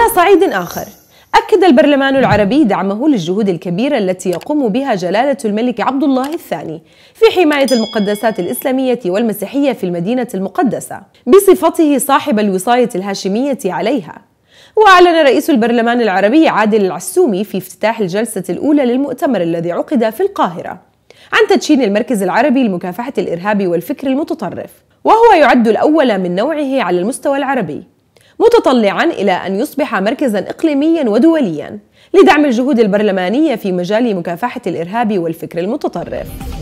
على صعيد آخر أكد البرلمان العربي دعمه للجهود الكبيرة التي يقوم بها جلالة الملك عبد الله الثاني في حماية المقدسات الإسلامية والمسيحية في المدينة المقدسة بصفته صاحب الوصاية الهاشمية عليها وأعلن رئيس البرلمان العربي عادل العسومي في افتتاح الجلسة الأولى للمؤتمر الذي عقد في القاهرة عن تدشين المركز العربي لمكافحة الإرهاب والفكر المتطرف وهو يعد الأول من نوعه على المستوى العربي متطلعا إلى أن يصبح مركزا إقليميا ودوليا لدعم الجهود البرلمانية في مجال مكافحة الإرهاب والفكر المتطرف